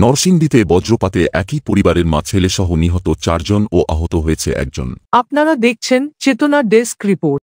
নরসিংদীতে বজ্রপাতে একই পরিবারের মা ছেলেসহ নিহত চারজন ও আহত হয়েছে একজন আপনারা দেখছেন চেতনা ডেস্ক রিপোর্ট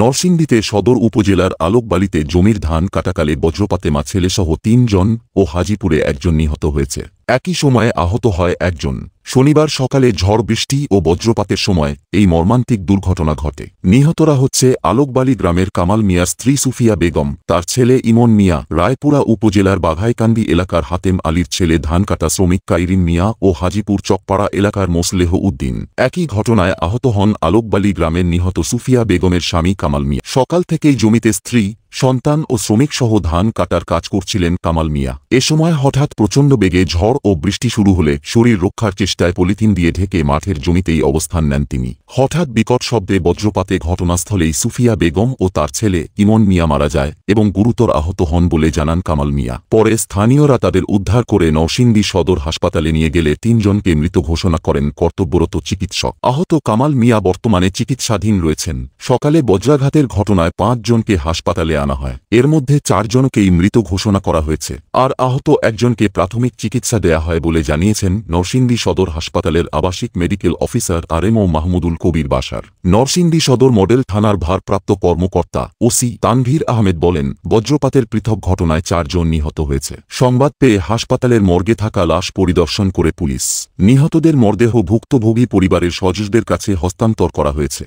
নরসিংদীতে সদর উপজেলার আলোকবালিতে জমির ধান কাটাকালে বজ্রপাতে মা ছেলেসহ তিনজন ও হাজিপুরে একজন নিহত হয়েছে একই সময়ে আহত হয় একজন শনিবার সকালে ঝড় বৃষ্টি ও বজ্রপাতের সময় এই মর্মান্তিক দুর্ঘটনা ঘটে নিহতরা হচ্ছে আলোকবালি গ্রামের কামাল মিয়ার স্ত্রী সুফিয়া বেগম তার ছেলে ইমন মিয়া রায়পুরা উপজেলার বাঘাইকান্দি এলাকার হাতেম আলীর ছেলে ধানকাটা শ্রমিক কাইরিন মিয়া ও হাজিপুর চকপাড়া এলাকার মোসলেহ উদ্দিন একই ঘটনায় আহত হন আলোকবালি গ্রামের নিহত সুফিয়া বেগমের স্বামী কামাল মিয়া সকাল থেকেই জমিতে স্ত্রী সন্তান ও শ্রমিক সহ ধান কাটার কাজ করছিলেন কামাল মিয়া এ সময় হঠাৎ প্রচণ্ড বেগে ঝড় ও বৃষ্টি শুরু হলে শরীর রক্ষার চেষ্টা চেষ্টায় পলিথিন দিয়ে ঢেকে মাঠের জমিতেই অবস্থান নেন তিনি হঠাৎ বিকট শব্দে বজ্রপাতে ঘটনাস্থলেই সুফিয়া বেগম ও তার ছেলে ইমন মিয়া মারা যায় এবং গুরুতর আহত হন বলে জানান কামাল মিয়া পরে স্থানীয়রা তাদের উদ্ধার করে নরসিংদী সদর হাসপাতালে নিয়ে গেলে তিনজনকে মৃত ঘোষণা করেন কর্তব্যরত চিকিৎসক আহত কামাল মিয়া বর্তমানে চিকিৎসাধীন রয়েছেন সকালে বজ্রাঘাতের ঘটনায় পাঁচজনকে হাসপাতালে আনা হয় এর মধ্যে চারজনকেই মৃত ঘোষণা করা হয়েছে আর আহত একজনকে প্রাথমিক চিকিৎসা দেয়া হয় বলে জানিয়েছেন নরসিংদী সদর সদর হাসপাতালের আবাসিক medical officer R M O Mahmudul Kabir Basar Narsingdi সদর মডেল থানার ভারপ্রাপ্ত কর্মকর্তা ওসি তানভীর আহমেদ বলেন বজ্রপাতের পৃথক ঘটনায় চারজন নিহত হয়েছে সংবাদ পেয়ে হাসপাতালের মর্গে থাকা লাশ পরিদর্শন করে পুলিশ নিহতদের মরদেহ ভুক্তভোগী পরিবারের সজসদের কাছে হস্তান্তর করা হয়েছে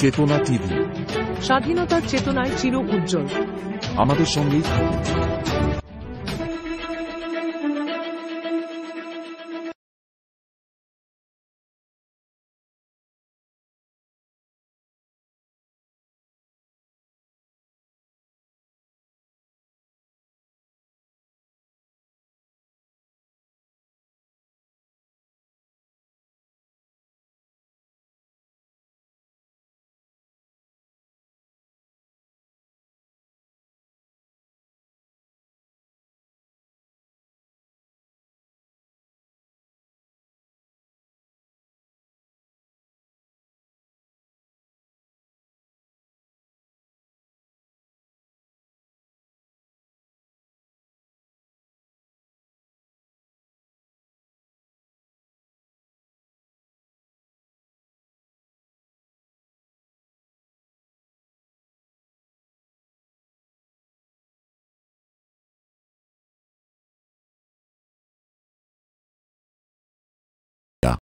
চেতনা টিভি স্বাধীনতার চেতনায় চির উজ্জ্বল আমাদের সঙ্গেই